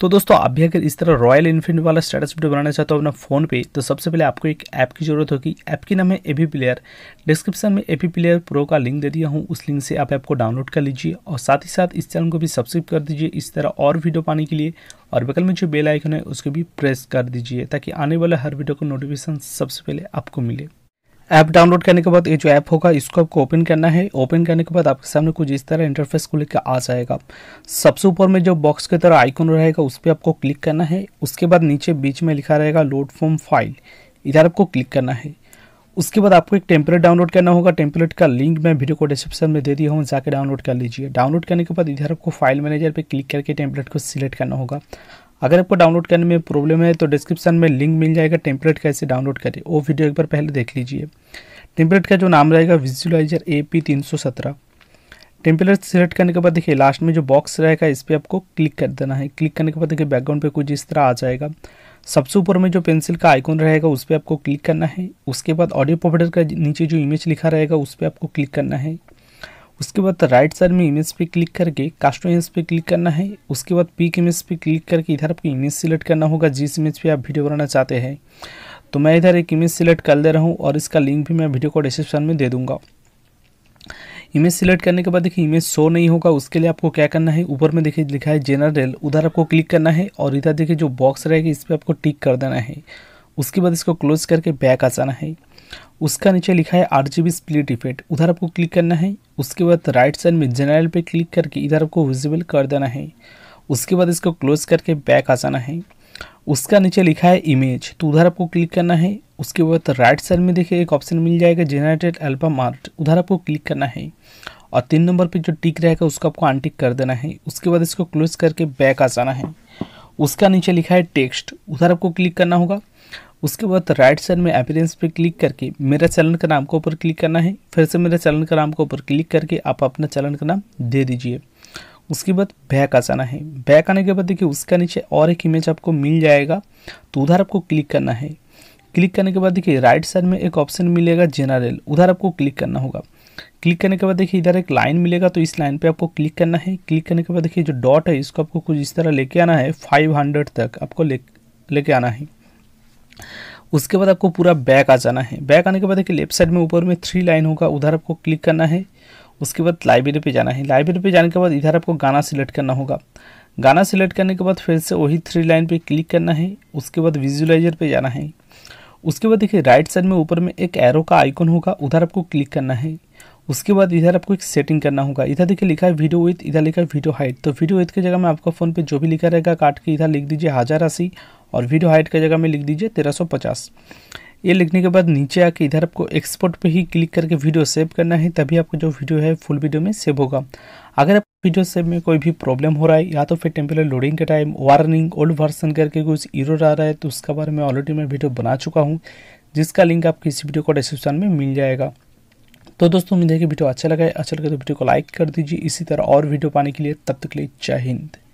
तो दोस्तों आप भी अगर इस तरह रॉयल इनफील्ड वाला स्टेटस वीडियो बनाना चाहते हो अपना फ़ोन पे तो सबसे पहले आपको एक ऐप की ज़रूरत होगी ऐप की नाम है ए प्लेयर डिस्क्रिप्शन में ए प्लेयर प्रो का लिंक दे दिया हूँ उस लिंक से आप ऐप को डाउनलोड कर लीजिए और साथ ही साथ इस चैनल को भी सब्सक्राइब कर दीजिए इस तरह और वीडियो पाने के लिए और बगल में जो बेल आइकन है उसको भी प्रेस कर दीजिए ताकि आने वाला हर वीडियो का नोटिफिकेशन सबसे पहले आपको मिले ऐप डाउनलोड करने के बाद ये जो ऐप होगा इसको आपको ओपन करना है ओपन करने के बाद आपके सामने कुछ इस तरह इंटरफेस को लेकर आ जाएगा सबसे ऊपर में जो बॉक्स की तरह आइकन रहेगा उस पर आपको क्लिक करना है उसके बाद नीचे बीच में लिखा रहेगा लोड फॉर्म फाइल इधर आपको क्लिक करना है उसके बाद आपको एक टेम्पलेट डाउनलोड करना होगा टेम्पलेट का लिंक मैं वीडियो को डिस्क्रिप्शन में दे दिया हूँ जाकर डाउनलोड कर लीजिए डाउनलोड करने के बाद इधर आपको फाइल मैनेजर पर क्लिक करके टेम्पलेट को सिलेक्ट करना होगा अगर आपको डाउनलोड करने में प्रॉब्लम है तो डिस्क्रिप्शन में लिंक मिल जाएगा टेम्पलेट कैसे डाउनलोड करें वो वीडियो एक बार पहले देख लीजिए टेम्पलेट का जो नाम रहेगा विजुलाइजर ए पी तीन सौ सत्रह टेम्पलेट सेलेक्ट करने के बाद देखिए लास्ट में जो बॉक्स रहेगा इस पर आपको क्लिक कर देना है क्लिक करने के बाद देखिए बैकग्राउंड पर कुछ इस तरह आ जाएगा सबसे ऊपर में जो पेंसिल का आइकॉन रहेगा उस पर आपको क्लिक करना है उसके बाद ऑडियो प्रोवाइडर का नीचे जो इमेज लिखा रहेगा उस पर आपको क्लिक करना है उसके बाद राइट साइड में इमेज पे क्लिक करके कास्टो इमेज पे क्लिक करना है उसके बाद पीक इमेज पे क्लिक करके इधर आपको इमेज सिलेक्ट करना होगा जिस इमेज पे आप वीडियो बनाना चाहते हैं तो मैं इधर एक इमेज सिलेक्ट कर दे रहा हूँ और इसका लिंक भी मैं वीडियो को डिस्क्रिप्शन में दे दूँगा इमेज सिलेक्ट करने के बाद देखिए इमेज शो नहीं होगा उसके लिए आपको क्या करना है ऊपर में देखिए लिखा है जनरल उधर आपको क्लिक करना है और इधर देखिए जो बॉक्स रहेगा इस पर आपको टिक कर देना है उसके बाद इसको क्लोज करके बैक आ जाना है उसका नीचे लिखा है R G B split effect उधर आपको क्लिक करना है उसके बाद राइट साइड में जनरल पे क्लिक करके इधर आपको विजिबल कर देना है उसके बाद इसको क्लोज करके बैक आ जाना है उसका नीचे लिखा है इमेज तो उधर आपको क्लिक करना है उसके बाद राइट साइड में देखिए एक ऑप्शन मिल जाएगा जेनरेटेड एल्बम आर्ट उधर आपको क्लिक करना है और तीन नंबर पे जो टिक रहेगा उसको आपको अनटिक कर देना है उसके बाद इसको क्लोज करके बैक आ जाना है उसका नीचे लिखा है टेक्स्ट उधर आपको क्लिक करना होगा उसके बाद राइट साइड में अपीरेंस पर क्लिक करके मेरे चैनल का नाम के ऊपर क्लिक करना है फिर से मेरे चैनल का नाम के ऊपर क्लिक करके आप अपना चैनल का नाम दे दीजिए उसके बाद बैक आ जाना है बैक आने के बाद देखिए उसका नीचे और एक इमेज आपको मिल जाएगा तो उधर आपको क्लिक करना है क्लिक करने के बाद देखिए राइट साइड में एक ऑप्शन मिलेगा जेनरल उधर आपको क्लिक करना होगा क्लिक करने के बाद देखिए इधर एक लाइन मिलेगा तो इस लाइन पे आपको क्लिक करना है क्लिक करने के बाद देखिए जो डॉट है इसको आपको कुछ इस तरह लेके आना है 500 तक आपको ले लेके आना है उसके बाद आपको पूरा बैक आ जाना है बैक आने के बाद देखिए लेफ्ट साइड में ऊपर में थ्री लाइन होगा उधर आपको क्लिक करना है उसके बाद लाइब्रेरी पे जाना है लाइब्रेरी पे जाने के बाद इधर आपको गाना सिलेक्ट करना होगा गाना सिलेक्ट करने के बाद फिर से वही थ्री लाइन पे क्लिक करना है उसके बाद विजुलाइजर पे जाना है उसके बाद देखिए राइट साइड में ऊपर में एक एरो का आइकन होगा उधर आपको क्लिक करना है उसके बाद इधर आपको एक सेटिंग करना होगा इधर देखिए लिखा है वीडियो विथ इधर लिखा है वीडियो हाइट तो वीडियो विथ की जगह में आपका फ़ोन पे जो भी लिखा रहेगा काट के इधर लिख दीजिए हज़ार अस्सी और वीडियो हाइट की जगह में लिख दीजिए तेरह सौ पचास ये लिखने के बाद नीचे आके इधर आपको एक्सपोर्ट पे ही क्लिक करके वीडियो सेव करना है तभी आपको जो वीडियो है फुल वीडियो में सेव होगा अगर आप वीडियो सेव में कोई भी प्रॉब्लम हो रहा है या तो फिर टेम्पलर लोडिंग के टाइम वार्निंग ओल्ड वर्सन करके कुछ ईरो आ रहा है तो उसका बारे में ऑलरेडी मैं वीडियो बना चुका हूँ जिसका लिंक आपको इस वीडियो को डिस्क्रिप्शन में मिल जाएगा तो दोस्तों उम्मीद है कि वीडियो अच्छा लगा है अच्छा लगा तो वीडियो को लाइक कर दीजिए इसी तरह और वीडियो पाने के लिए तब तक ले जय हिंद